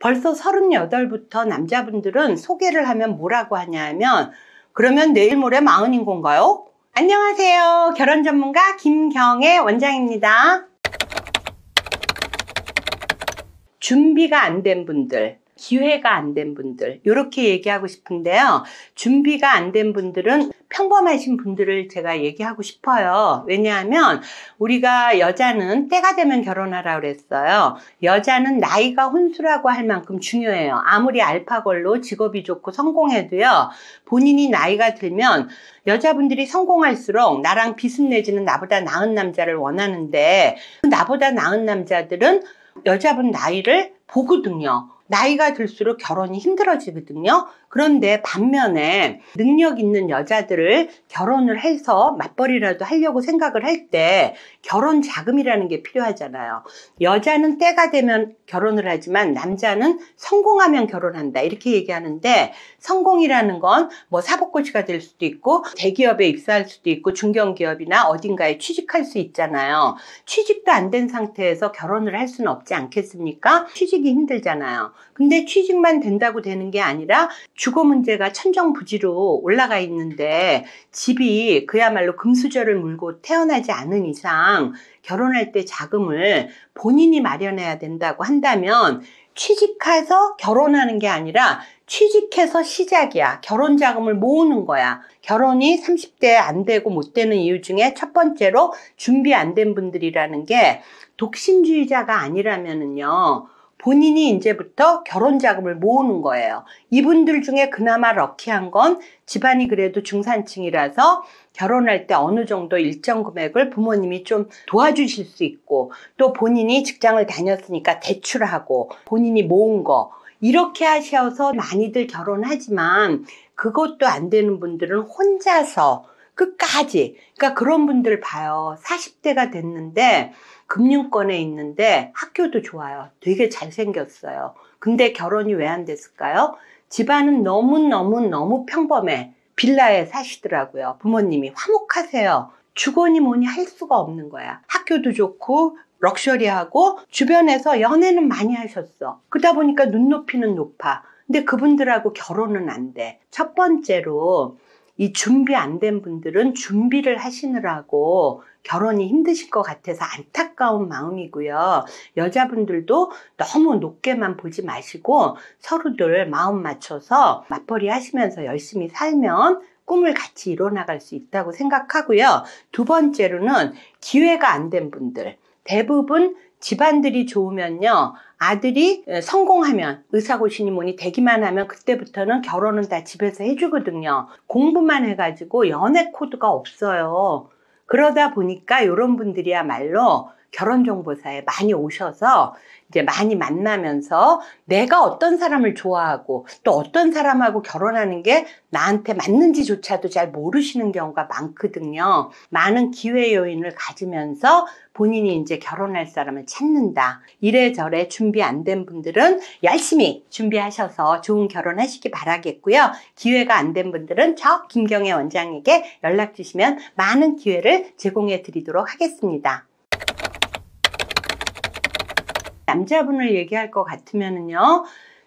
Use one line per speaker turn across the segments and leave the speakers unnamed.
벌써 38부터 남자분들은 소개를 하면 뭐라고 하냐 면 그러면 내일 모레 마흔인 건가요? 안녕하세요. 결혼 전문가 김경애 원장입니다. 준비가 안 된 분들, 기회가 안 된 분들 이렇게 얘기하고 싶은데요. 준비가 안 된 분들은 평범하신 분들을 제가 얘기하고 싶어요. 왜냐하면 우리가 여자는 때가 되면 결혼하라 그랬어요. 여자는 나이가 혼수라고 할 만큼 중요해요. 아무리 알파걸로 직업이 좋고 성공해도요. 본인이 나이가 들면 여자분들이 성공할수록 나랑 비슷 내지는 나보다 나은 남자를 원하는데 나보다 나은 남자들은 여자분 나이를 보거든요. 나이가 들수록 결혼이 힘들어지거든요. 그런데 반면에 능력 있는 여자들을 결혼을 해서 맞벌이라도 하려고 생각을 할 때 결혼 자금이라는 게 필요하잖아요. 여자는 때가 되면 결혼을 하지만 남자는 성공하면 결혼한다. 이렇게 얘기하는데 성공이라는 건 뭐 사법고시가 될 수도 있고 대기업에 입사할 수도 있고 중견기업이나 어딘가에 취직할 수 있잖아요. 취직도 안 된 상태에서 결혼을 할 수는 없지 않겠습니까? 취직이 힘들잖아요. 근데 취직만 된다고 되는 게 아니라 주거 문제가 천정부지로 올라가 있는데 집이 그야말로 금수저를 물고 태어나지 않은 이상 결혼할 때 자금을 본인이 마련해야 된다고 한다면 취직해서 결혼하는 게 아니라 취직해서 시작이야. 결혼 자금을 모으는 거야. 결혼이 3 0대안 되고 못 되는 이유 중에 첫 번째로 준비 안 된 분들이라는 게 독신주의자가 아니라면은요. 본인이 이제부터 결혼 자금을 모으는 거예요. 이분들 중에 그나마 럭키한 건 집안이 그래도 중산층이라서 결혼할 때 어느 정도 일정 금액을 부모님이 좀 도와주실 수 있고 또 본인이 직장을 다녔으니까 대출하고 본인이 모은 거 이렇게 하셔서 많이들 결혼하지만 그것도 안 되는 분들은 혼자서 끝까지 그러니까 그런 분들 봐요. 40대가 됐는데 금융권에 있는데 학교도 좋아요. 되게 잘생겼어요. 근데 결혼이 왜 안 됐을까요? 집안은 너무너무너무 평범해. 빌라에 사시더라고요. 부모님이 화목하세요. 주거니 뭐니 할 수가 없는 거야. 학교도 좋고 럭셔리하고 주변에서 연애는 많이 하셨어. 그러다 보니까 눈높이는 높아. 근데 그분들하고 결혼은 안 돼. 첫 번째로 이 준비 안 된 분들은 준비를 하시느라고 결혼이 힘드실 것 같아서 안타까운 마음이고요. 여자분들도 너무 높게만 보지 마시고 서로들 마음 맞춰서 맞벌이 하시면서 열심히 살면 꿈을 같이 이뤄나갈 수 있다고 생각하고요. 두 번째로는 기회가 안 된 분들. 대부분 집안들이 좋으면요. 아들이 성공하면 의사고시니 뭐니 되기만 하면 그때부터는 결혼은 다 집에서 해주거든요. 공부만 해가지고 연애 코드가 없어요. 그러다 보니까 이런 분들이야말로 결혼정보사에 많이 오셔서 이제 많이 만나면서 내가 어떤 사람을 좋아하고 또 어떤 사람하고 결혼하는 게 나한테 맞는지조차도 잘 모르시는 경우가 많거든요. 많은 기회 요인을 가지면서 본인이 이제 결혼할 사람을 찾는다. 이래저래 준비 안 된 분들은 열심히 준비하셔서 좋은 결혼하시기 바라겠고요. 기회가 안 된 분들은 저김경애 원장에게 연락 주시면 많은 기회를 제공해 드리도록 하겠습니다. 남자분을 얘기할 것같으면요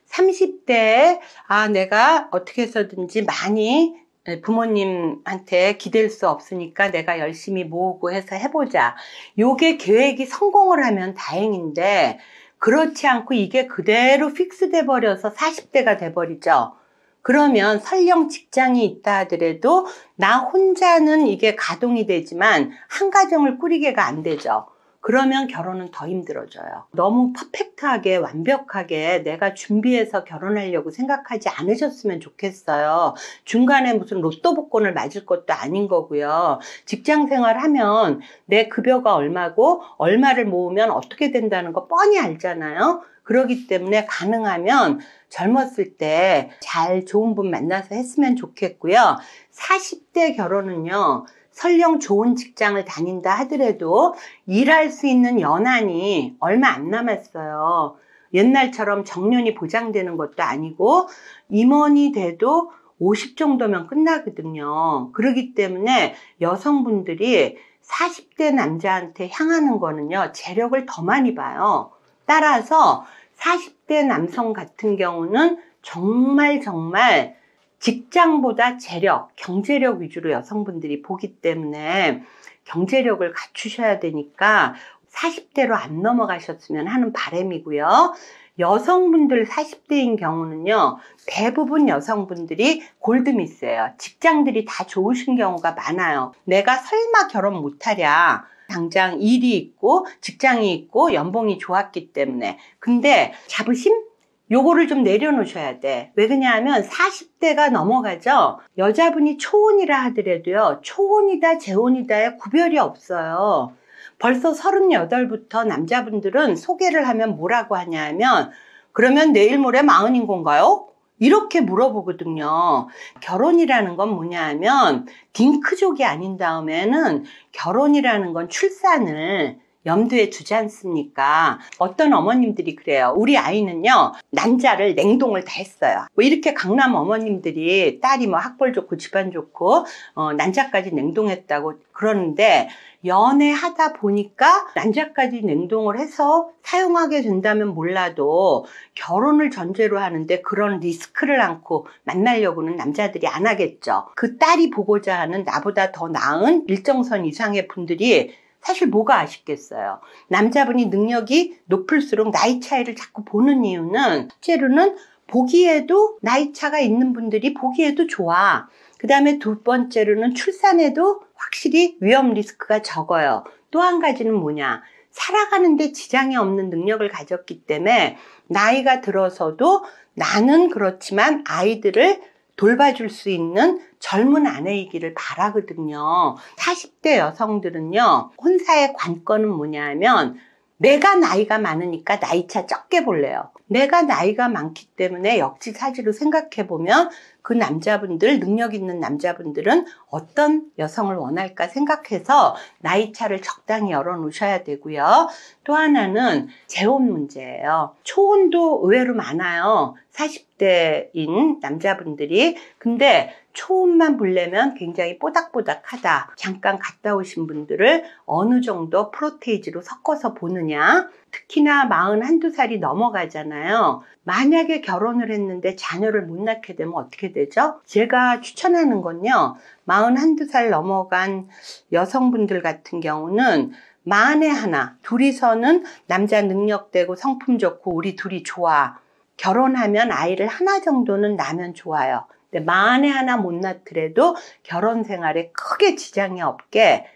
30대에 아 내가 어떻게 해서든지 많이 부모님한테 기댈 수 없으니까 내가 열심히 모으고 해서 해보자. 요게 계획이 성공을 하면 다행인데 그렇지 않고 이게 그대로 픽스돼 버려서 40대가 돼 버리죠. 그러면 설령 직장이 있다 하더라도 나 혼자는 이게 가동이 되지만 한 가정을 꾸리게가 안 되죠. 그러면 결혼은 더 힘들어져요. 너무 퍼펙트하게 완벽하게 내가 준비해서 결혼하려고 생각하지 않으셨으면 좋겠어요. 중간에 무슨 로또 복권을 맞을 것도 아닌 거고요. 직장 생활하면 내 급여가 얼마고 얼마를 모으면 어떻게 된다는 거 뻔히 알잖아요. 그러기 때문에 가능하면 젊었을 때 잘 좋은 분 만나서 했으면 좋겠고요. 40대 결혼은요. 설령 좋은 직장을 다닌다 하더라도 일할 수 있는 연한이 얼마 안 남았어요. 옛날처럼 정년이 보장되는 것도 아니고 임원이 돼도 50 정도면 끝나거든요. 그러기 때문에 여성분들이 40대 남자한테 향하는 거는요, 재력을 더 많이 봐요. 따라서 40대 남성 같은 경우는 정말 정말 직장보다 재력, 경제력 위주로 여성분들이 보기 때문에 경제력을 갖추셔야 되니까 40대로 안 넘어가셨으면 하는 바램이고요 여성분들 40대인 경우는요, 대부분 여성분들이 골드미스예요. 직장들이 다 좋으신 경우가 많아요. 내가 설마 결혼 못하랴. 당장 일이 있고, 직장이 있고, 연봉이 좋았기 때문에. 근데 자부심? 요거를 좀 내려놓으셔야 돼. 왜 그러냐면 40대가 넘어가죠. 여자분이 초혼이라 하더라도요. 초혼이다 재혼이다의 구별이 없어요. 벌써 38부터 남자분들은 소개를 하면 뭐라고 하냐면 그러면 내일 모레 마흔인 건가요? 이렇게 물어보거든요. 결혼이라는 건 뭐냐 하면 딩크족이 아닌 다음에는 결혼이라는 건 출산을 염두에 두지 않습니까? 어떤 어머님들이 그래요. 우리 아이는요, 난자를 냉동을 다 했어요. 뭐 이렇게 강남 어머님들이 딸이 뭐 학벌 좋고 집안 좋고, 어, 난자까지 냉동했다고 그러는데, 연애하다 보니까 난자까지 냉동을 해서 사용하게 된다면 몰라도 결혼을 전제로 하는데 그런 리스크를 안고 만나려고는 남자들이 안 하겠죠. 그 딸이 보고자 하는 나보다 더 나은 일정선 이상의 분들이 사실 뭐가 아쉽겠어요. 남자분이 능력이 높을수록 나이 차이를 자꾸 보는 이유는 첫째로는 보기에도 나이 차가 있는 분들이 보기에도 좋아. 그 다음에 두 번째로는 출산에도 확실히 위험 리스크가 적어요. 또 한 가지는 뭐냐. 살아가는데 지장이 없는 능력을 가졌기 때문에 나이가 들어서도 나는 그렇지만 아이들을 돌봐줄 수 있는 젊은 아내이기를 바라거든요. 40대 여성들은요, 혼사의 관건은 뭐냐 하면, 내가 나이가 많으니까 나이차 적게 볼래요. 내가 나이가 많기 때문에 역지사지로 생각해보면 그 남자분들, 능력 있는 남자분들은 어떤 여성을 원할까 생각해서 나이차를 적당히 열어놓으셔야 되고요. 또 하나는 재혼 문제예요. 초혼도 의외로 많아요. 40대인 남자분들이. 근데 초음만 불려면 굉장히 뽀닥뽀닥하다. 잠깐 갔다 오신 분들을 어느 정도 프로테이지로 섞어서 보느냐. 특히나 마흔 한두 살이 넘어가잖아요. 만약에 결혼을 했는데 자녀를 못 낳게 되면 어떻게 되죠? 제가 추천하는 건요. 마흔 한두 살 넘어간 여성분들 같은 경우는 만에 하나, 둘이서는 남자 능력되고 성품 좋고 우리 둘이 좋아. 결혼하면 아이를 하나 정도는 낳으면 좋아요. 네, 만에 하나 못났더라도 결혼 생활에 크게 지장이 없게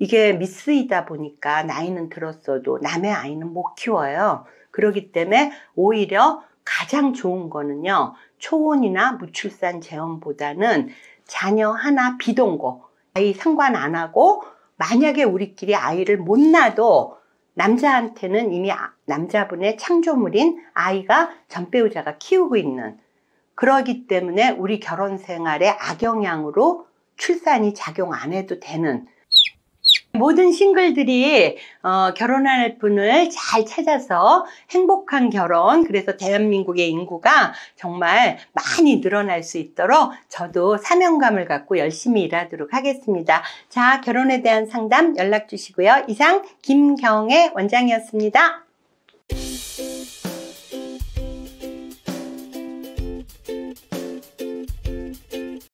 이게 미스이다 보니까 나이는 들었어도 남의 아이는 못 키워요. 그러기 때문에 오히려 가장 좋은 거는요. 초혼이나 무출산 재혼보다는 자녀 하나 비동거 아이 상관 안 하고 만약에 우리끼리 아이를 못 낳아도 남자한테는 이미 아, 남자분의 창조물인 아이가 전배우자가 키우고 있는 그러기 때문에 우리 결혼 생활에 악영향으로 출산이 작용 안 해도 되는 모든 싱글들이 어, 결혼할 분을 잘 찾아서 행복한 결혼 그래서 대한민국의 인구가 정말 많이 늘어날 수 있도록 저도 사명감을 갖고 열심히 일하도록 하겠습니다. 자 결혼에 대한 상담 연락 주시고요. 이상 김경애 원장이었습니다.